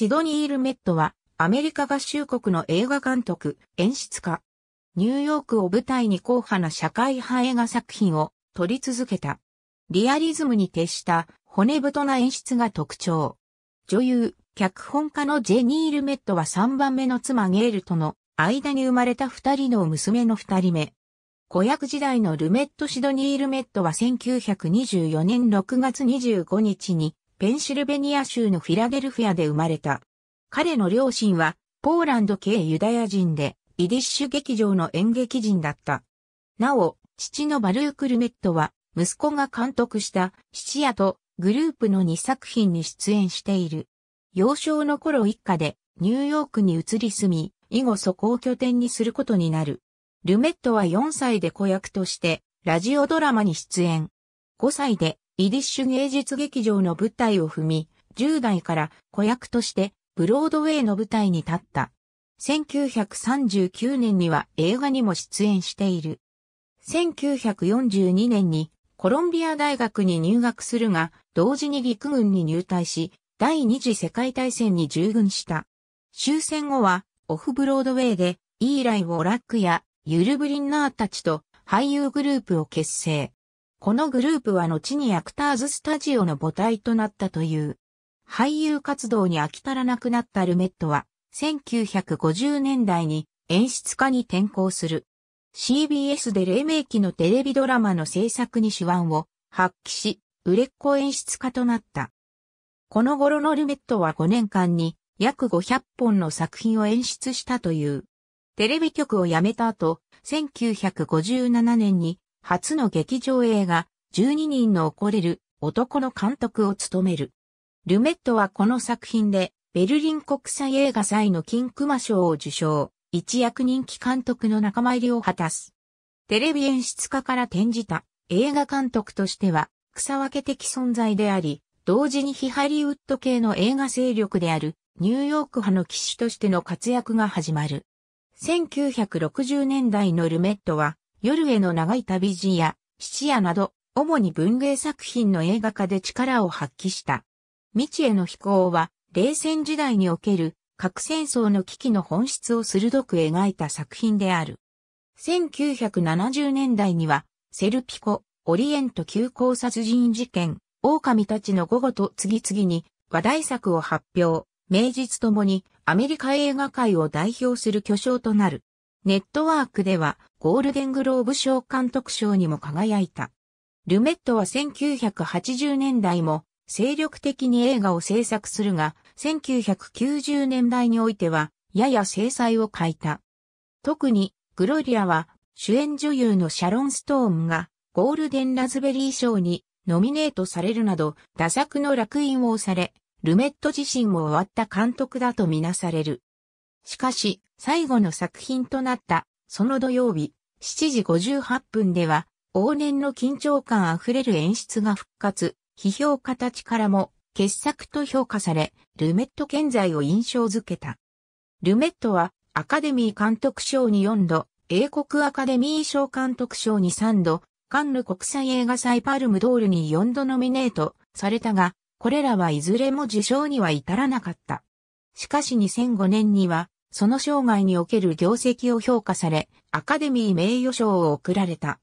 シドニー・ルメットは、アメリカ合衆国の映画監督、演出家。ニューヨークを舞台に硬派な社会派映画作品を撮り続けた。リアリズムに徹した骨太な演出が特徴。女優、脚本家のジェニー・ルメットは3番目の妻ゲールとの間に生まれた2人の娘の2人目。子役時代のルメット・シドニー・ルメットは1924年6月25日にペンシルベニア州のフィラデルフィアで生まれた。彼の両親は、ポーランド系ユダヤ人で、イディッシュ劇場の演劇人だった。なお、父のバルークルメットは、息子が監督したチアとグループの2作品に出演している。幼少の頃一家でニューヨークに移り住み、以後そこを拠点にすることになる。ルメットは4歳で子役としてラジオドラマに出演。5歳でイディッシュ芸術劇場の舞台を踏み、10代から子役としてブロードウェイの舞台に立った。1939年には映画にも出演している。1942年にコロンビア大学に入学するが、同時に陸軍に入隊し、第二次世界大戦に従軍した。終戦後は、オフブロードウェイで、イーライ・ウォラックや、ユル・ブリンナーたちと俳優グループを結成。このグループは後にアクターズスタジオの母体となったという。俳優活動に飽き足らなくなったルメットは、1950年代に演出家に転向する。CBS で黎明期のテレビドラマの制作に手腕を発揮し、売れっ子演出家となった。この頃のルメットは5年間に約500本の作品を演出したという。テレビ局を辞めた後、1957年に初の劇場映画、12人の怒れる男の監督を務める。ルメットはこの作品で、ベルリン国際映画祭の金熊賞を受賞、一躍人気監督の仲間入りを果たす。テレビ演出家から転じた映画監督としては、草分け的存在であり、同時に非ハリウッド系の映画勢力である、ニューヨーク派の騎士としての活躍が始まる。1960年代のルメットは、夜への長い旅路や、質屋など、主に文芸作品の映画化で力を発揮した。未知への飛行は、冷戦時代における核戦争の危機の本質を鋭く描いた作品である。1970年代には、セルピコ、オリエント急行殺人事件、狼たちの午後と次々に話題作を発表、名実ともにアメリカ映画界を代表する巨匠となる。ネットワークではゴールデングローブ賞監督賞にも輝いた。ルメットは1980年代も精力的に映画を制作するが、1990年代においてはやや制裁を欠いた。特にグロリアは主演女優のシャロン・ストーンがゴールデンラズベリー賞にノミネートされるなど、打作の落印をされ、ルメット自身も終わった監督だとみなされる。しかし、最後の作品となった、その土曜日、7時58分では、往年の緊張感あふれる演出が復活、批評家たちからも、傑作と評価され、ルメット健在を印象づけた。ルメットは、アカデミー監督賞に4度、英国アカデミー賞監督賞に3度、カンヌ国際映画祭パルムドールに4度ノミネートされたが、これらはいずれも受賞には至らなかった。しかし2005年には、その生涯における業績を評価され、アカデミー名誉賞を贈られた。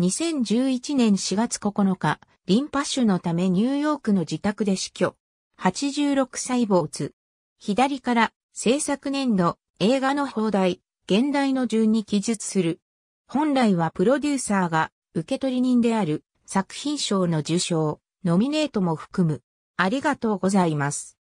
2011年4月9日、リンパ腫のためニューヨークの自宅で死去。86歳没。左から制作年度、映画の放題、現代の順に記述する。本来はプロデューサーが受取人である作品賞の受賞、ノミネートも含む。ありがとうございます。